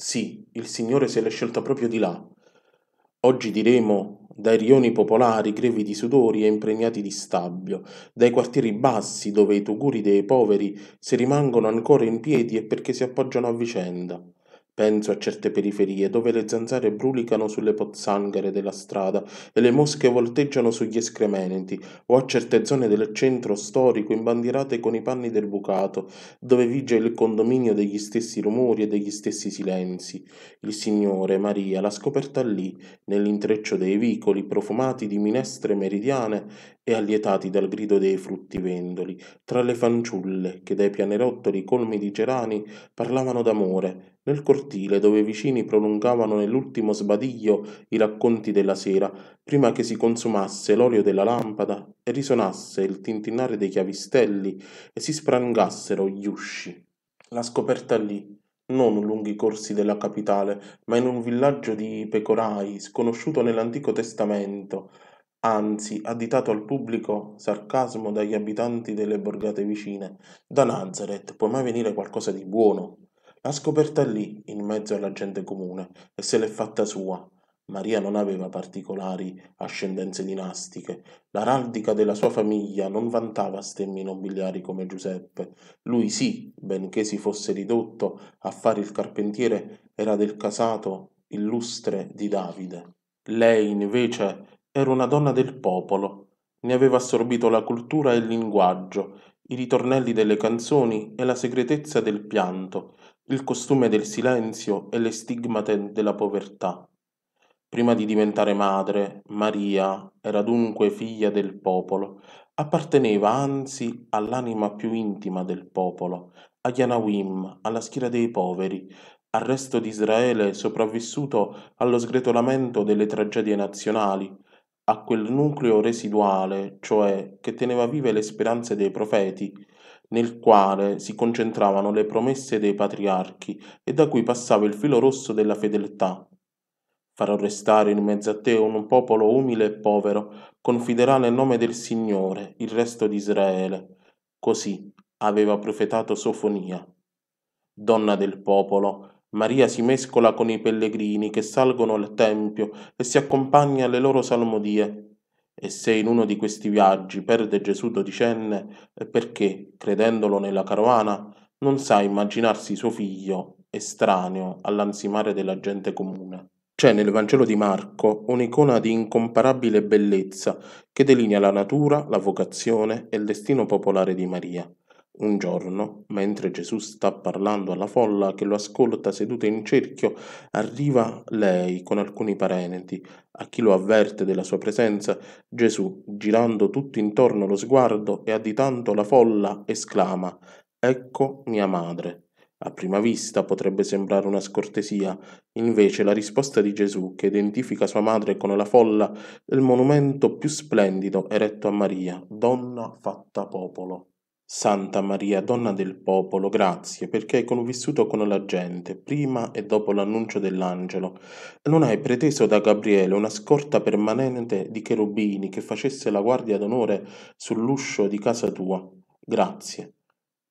Sì, il Signore se l'è scelta proprio di là. Oggi diremo dai rioni popolari grevi di sudori e impregnati di stabbio, dai quartieri bassi dove i tuguri dei poveri si rimangono ancora in piedi e perché si appoggiano a vicenda. Penso a certe periferie dove le zanzare brulicano sulle pozzanghere della strada e le mosche volteggiano sugli escrementi, o a certe zone del centro storico imbandirate con i panni del bucato, dove vige il condominio degli stessi rumori e degli stessi silenzi. Il Signore, Maria, l'ha scoperta lì, nell'intreccio dei vicoli profumati di minestre meridiane e allietati dal grido dei fruttivendoli, tra le fanciulle che dai pianerottoli colmi di gerani parlavano d'amore, nel cortile cortile dove i vicini prolungavano nell'ultimo sbadiglio i racconti della sera, prima che si consumasse l'olio della lampada e risonasse il tintinnare dei chiavistelli e si sprangassero gli usci. La scoperta lì, non lungo i corsi della capitale, ma in un villaggio di pecorai sconosciuto nell'Antico Testamento, anzi additato al pubblico sarcasmo dagli abitanti delle borgate vicine. Da Nazareth può mai venire qualcosa di buono? l'ha scoperta lì in mezzo alla gente comune e se l'è fatta sua maria non aveva particolari ascendenze dinastiche l'araldica della sua famiglia non vantava stemmi nobiliari come giuseppe lui sì benché si fosse ridotto a fare il carpentiere era del casato illustre di davide lei invece era una donna del popolo ne aveva assorbito la cultura e il linguaggio i ritornelli delle canzoni e la segretezza del pianto, il costume del silenzio e le stigmate della povertà. Prima di diventare madre, Maria era dunque figlia del popolo, apparteneva anzi all'anima più intima del popolo, a Yanawim, alla schiera dei poveri, al resto di Israele sopravvissuto allo sgretolamento delle tragedie nazionali, a quel nucleo residuale, cioè che teneva vive le speranze dei profeti, nel quale si concentravano le promesse dei patriarchi e da cui passava il filo rosso della fedeltà. Farò restare in mezzo a te un popolo umile e povero, confiderà nel nome del Signore il resto di Israele. Così aveva profetato Sofonia. Donna del popolo, Maria si mescola con i pellegrini che salgono al Tempio e si accompagna alle loro salmodie. E se in uno di questi viaggi perde Gesù dodicenne, è perché, credendolo nella carovana, non sa immaginarsi suo figlio, estraneo all'ansimare della gente comune. C'è nel Vangelo di Marco un'icona di incomparabile bellezza che delinea la natura, la vocazione e il destino popolare di Maria. Un giorno, mentre Gesù sta parlando alla folla che lo ascolta seduta in cerchio, arriva lei con alcuni parenti. A chi lo avverte della sua presenza, Gesù, girando tutto intorno lo sguardo e additando la folla, esclama Ecco mia madre. A prima vista potrebbe sembrare una scortesia, invece la risposta di Gesù, che identifica sua madre con la folla, è il monumento più splendido eretto a Maria, donna fatta popolo. Santa Maria, Donna del Popolo, grazie perché hai convissuto con la gente prima e dopo l'annuncio dell'angelo. Non hai preteso da Gabriele una scorta permanente di cherubini che facesse la guardia d'onore sull'uscio di casa tua. Grazie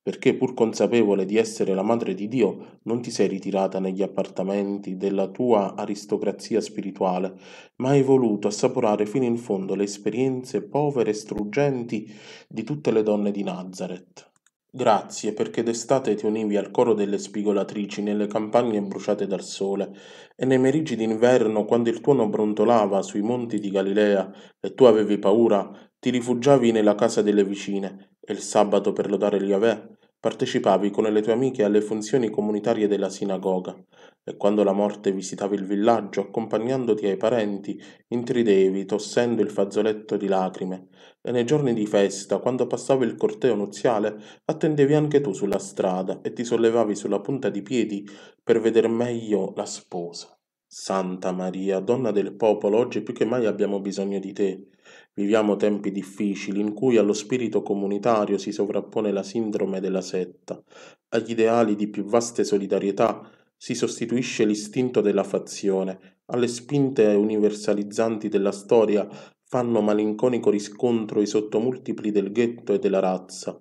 perché pur consapevole di essere la madre di Dio, non ti sei ritirata negli appartamenti della tua aristocrazia spirituale, ma hai voluto assaporare fino in fondo le esperienze povere e struggenti di tutte le donne di Nazareth. Grazie perché d'estate ti univi al coro delle spigolatrici nelle campagne bruciate dal sole e nei meriggi d'inverno quando il tuono brontolava sui monti di Galilea e tu avevi paura, ti rifugiavi nella casa delle vicine e il sabato per lodare Yahweh partecipavi con le tue amiche alle funzioni comunitarie della sinagoga, e quando la morte visitavi il villaggio, accompagnandoti ai parenti, intridevi, tossendo il fazzoletto di lacrime, e nei giorni di festa, quando passava il corteo nuziale, attendevi anche tu sulla strada e ti sollevavi sulla punta di piedi per veder meglio la sposa. Santa Maria, donna del popolo, oggi più che mai abbiamo bisogno di te. Viviamo tempi difficili in cui allo spirito comunitario si sovrappone la sindrome della setta, agli ideali di più vaste solidarietà si sostituisce l'istinto della fazione, alle spinte universalizzanti della storia fanno malinconico riscontro i sottomultipli del ghetto e della razza.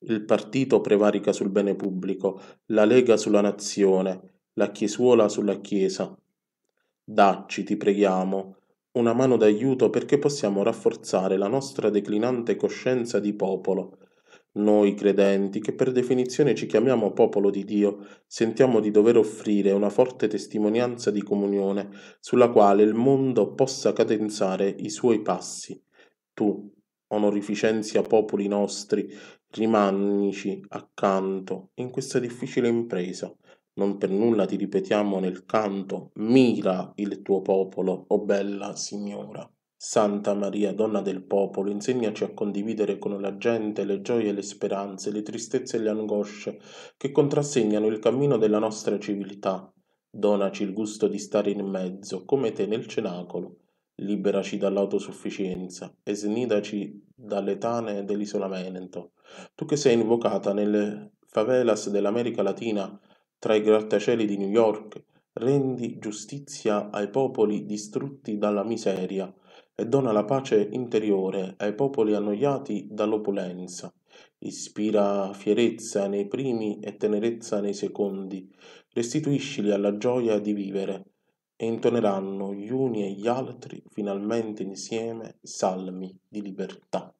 Il partito prevarica sul bene pubblico, la lega sulla nazione, la chiesuola sulla chiesa, Dacci, ti preghiamo, una mano d'aiuto perché possiamo rafforzare la nostra declinante coscienza di popolo. Noi credenti, che per definizione ci chiamiamo popolo di Dio, sentiamo di dover offrire una forte testimonianza di comunione sulla quale il mondo possa cadenzare i suoi passi. Tu, onorificenzia popoli nostri, rimanici accanto in questa difficile impresa, non per nulla ti ripetiamo nel canto, mira il tuo popolo, o bella Signora. Santa Maria, donna del popolo, insegnaci a condividere con la gente le gioie e le speranze, le tristezze e le angosce che contrassegnano il cammino della nostra civiltà. Donaci il gusto di stare in mezzo, come te nel cenacolo. Liberaci dall'autosufficienza e snidaci dalle tane dell'isolamento. Tu che sei invocata nelle favelas dell'America Latina, tra i grattacieli di New York, rendi giustizia ai popoli distrutti dalla miseria e dona la pace interiore ai popoli annoiati dall'opulenza. Ispira fierezza nei primi e tenerezza nei secondi, restituiscili alla gioia di vivere, e intoneranno gli uni e gli altri finalmente insieme salmi di libertà.